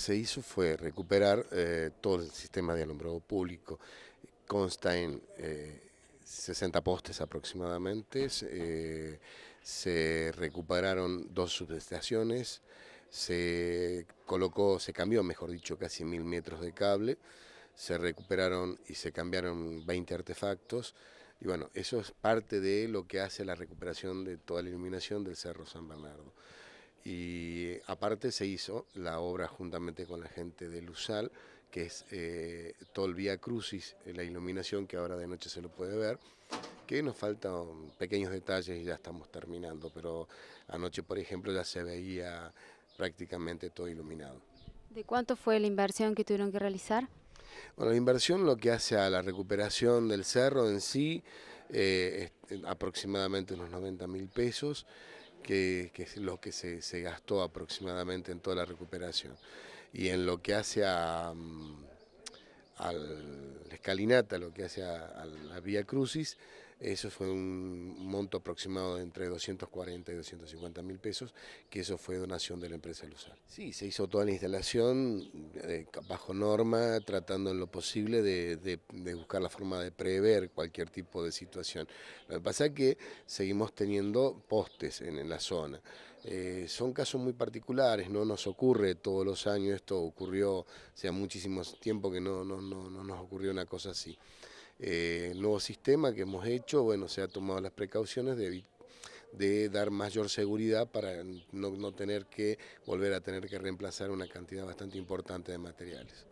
se hizo fue recuperar eh, todo el sistema de alumbrado público. Consta en 60 eh, postes aproximadamente, eh, se recuperaron dos subestaciones, se colocó, se cambió, mejor dicho, casi mil metros de cable, se recuperaron y se cambiaron 20 artefactos. Y bueno, eso es parte de lo que hace la recuperación de toda la iluminación del Cerro San Bernardo. Y aparte se hizo la obra juntamente con la gente de Luzal, que es eh, todo el Vía Crucis, eh, la iluminación que ahora de noche se lo puede ver, que nos faltan um, pequeños detalles y ya estamos terminando, pero anoche, por ejemplo, ya se veía prácticamente todo iluminado. ¿De cuánto fue la inversión que tuvieron que realizar? Bueno, la inversión lo que hace a la recuperación del cerro en sí, eh, es aproximadamente unos 90 mil pesos, que, es lo que se, se, gastó aproximadamente en toda la recuperación. Y en lo que hace a, mm, la escalinata, lo que hace a la Vía Crucis, eso fue un monto aproximado de entre 240 y 250 mil pesos, que eso fue donación de la empresa Luzal. Sí, se hizo toda la instalación eh, bajo norma, tratando en lo posible de, buscar la forma de prever cualquier tipo de situación. Lo que pasa es que seguimos teniendo postes en, la zona. Eh, son casos muy particulares, no nos ocurre todos los años, esto ocurrió, hace muchísimo tiempo que no nos ocurrió una cosa así. Eh, el nuevo sistema que hemos hecho, bueno, se ha tomado las precauciones de, dar mayor seguridad para no tener que volver a tener que reemplazar una cantidad bastante importante de materiales.